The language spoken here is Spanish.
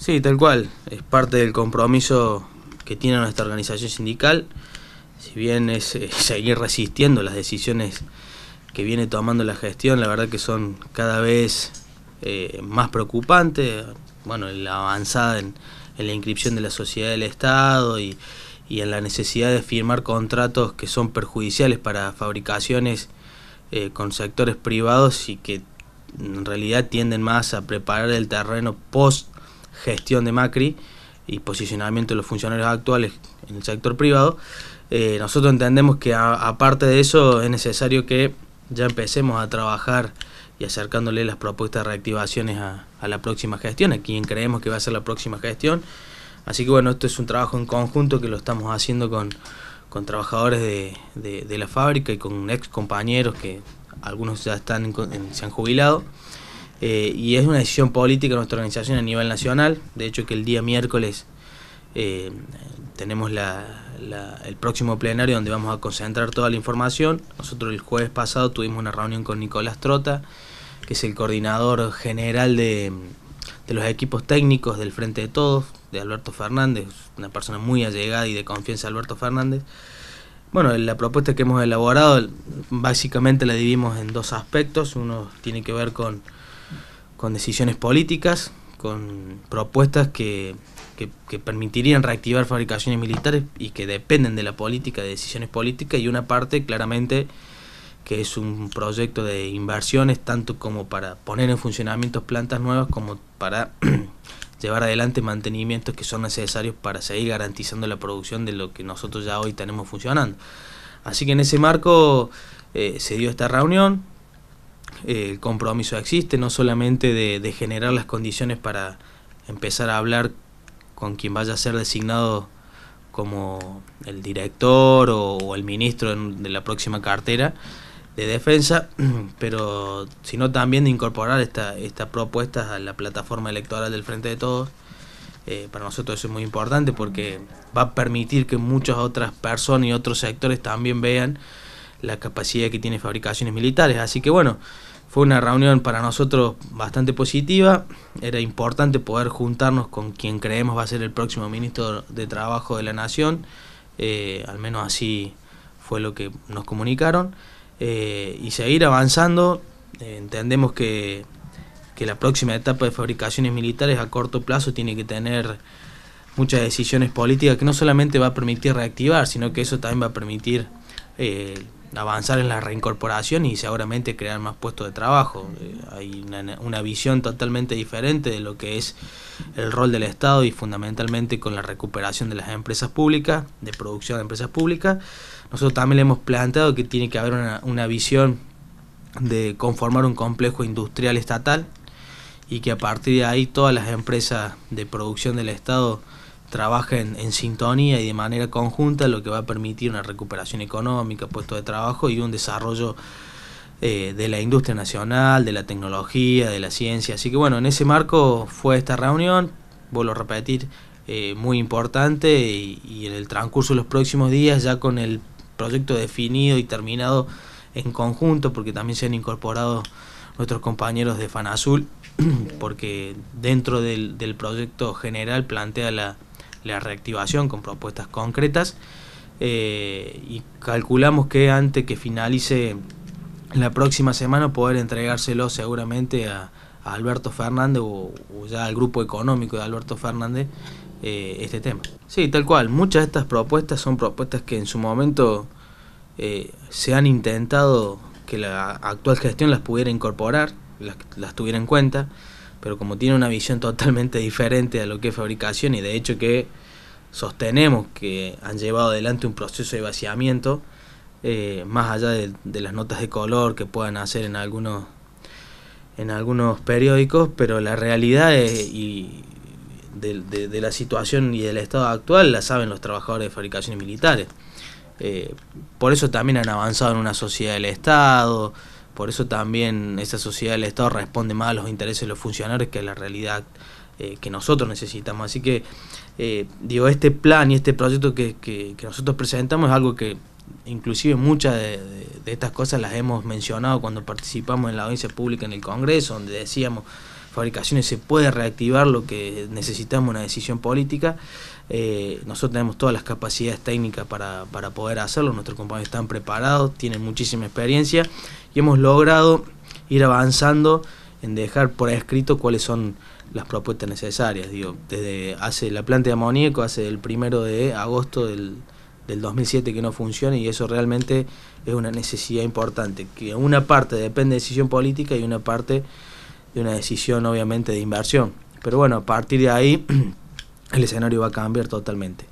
Sí, tal cual. Es parte del compromiso que tiene nuestra organización sindical. Si bien es, eh, seguir resistiendo las decisiones que viene tomando la gestión, la verdad que son cada vez eh, más preocupantes. Bueno, la avanzada en, la inscripción de la sociedad del Estado y, en la necesidad de firmar contratos que son perjudiciales para fabricaciones eh, con sectores privados y que en realidad tienden más a preparar el terreno post gestión de Macri y posicionamiento de los funcionarios actuales en el sector privado, eh, nosotros entendemos que aparte de eso es necesario que ya empecemos a trabajar y acercándole las propuestas de reactivaciones a, la próxima gestión, a quien creemos que va a ser la próxima gestión. Así que bueno, esto es un trabajo en conjunto que lo estamos haciendo con, con trabajadores de, la fábrica y con ex compañeros que algunos ya están se han jubilado. Eh, y es una decisión política nuestra organización a nivel nacional. De hecho, que el día miércoles eh, tenemos el próximo plenario donde vamos a concentrar toda la información. Nosotros el jueves pasado tuvimos una reunión con Nicolás Trota, que es el coordinador general de, los equipos técnicos del Frente de Todos, de Alberto Fernández, una persona muy allegada y de confianza Alberto Fernández. Bueno, la propuesta que hemos elaborado básicamente la dividimos en dos aspectos. Uno tiene que ver con con decisiones políticas, con propuestas que, permitirían reactivar fabricaciones militares y que dependen de la política, de decisiones políticas, y una parte claramente que es un proyecto de inversiones, tanto como para poner en funcionamiento plantas nuevas, como para llevar adelante mantenimientos que son necesarios para seguir garantizando la producción de lo que nosotros ya hoy tenemos funcionando. Así que en ese marco eh, se dio esta reunión, el compromiso existe, no solamente de, generar las condiciones para empezar a hablar con quien vaya a ser designado como el director o, el ministro de la próxima cartera de defensa, pero sino también de incorporar estas esta propuesta a la plataforma electoral del Frente de Todos. Eh, para nosotros eso es muy importante porque va a permitir que muchas otras personas y otros sectores también vean la capacidad que tiene fabricaciones militares. Así que bueno, fue una reunión para nosotros bastante positiva. Era importante poder juntarnos con quien creemos va a ser el próximo ministro de Trabajo de la Nación. Eh, al menos así fue lo que nos comunicaron. Eh, y seguir avanzando. Eh, entendemos que, la próxima etapa de fabricaciones militares a corto plazo tiene que tener muchas decisiones políticas que no solamente va a permitir reactivar, sino que eso también va a permitir avanzar en la reincorporación y seguramente crear más puestos de trabajo. Eh, hay una, visión totalmente diferente de lo que es el rol del Estado y fundamentalmente con la recuperación de las empresas públicas, de producción de empresas públicas. Nosotros también le hemos planteado que tiene que haber una, una visión de conformar un complejo industrial estatal y que a partir de ahí todas las empresas de producción del Estado trabajen en sintonía y de manera conjunta, lo que va a permitir una recuperación económica, puesto de trabajo y un desarrollo eh, de la industria nacional, de la tecnología, de la ciencia. Así que bueno, en ese marco fue esta reunión, vuelvo a repetir, eh, muy importante y, en el transcurso de los próximos días, ya con el proyecto definido y terminado en conjunto, porque también se han incorporado nuestros compañeros de FANAZUL, porque dentro del proyecto general plantea la la reactivación con propuestas concretas eh, y calculamos que antes que finalice la próxima semana poder entregárselo seguramente a, Alberto Fernández o, ya al grupo económico de Alberto Fernández eh, este tema. Sí, tal cual, muchas de estas propuestas son propuestas que en su momento eh, se han intentado que la actual gestión las pudiera incorporar, las tuviera en cuenta pero como tiene una visión totalmente diferente a lo que es fabricación y de hecho que sostenemos que han llevado adelante un proceso de vaciamiento, eh, más allá de, las notas de color que puedan hacer en algunos, en algunos periódicos, pero la realidad y de, la situación y del estado actual la saben los trabajadores de fabricaciones militares. Eh, por eso también han avanzado en una sociedad del Estado, por eso también esa sociedad del Estado responde más a los intereses de los funcionarios que a la realidad eh, que nosotros necesitamos. Así que, eh, digo, este plan y este proyecto que, nosotros presentamos es algo que inclusive muchas de, estas cosas las hemos mencionado cuando participamos en la audiencia pública en el Congreso, donde decíamos, fabricaciones se puede reactivar lo que necesitamos una decisión política. Eh, nosotros tenemos todas las capacidades técnicas para, para poder hacerlo, nuestros compañeros están preparados, tienen muchísima experiencia y hemos logrado ir avanzando en dejar por escrito cuáles son las propuestas necesarias. Digo, desde hace la planta de amoníaco, hace el primero de agosto del, del 2007 que no funciona y eso realmente es una necesidad importante, que una parte depende de decisión política y una parte de una decisión obviamente de inversión. Pero bueno, a partir de ahí el escenario va a cambiar totalmente.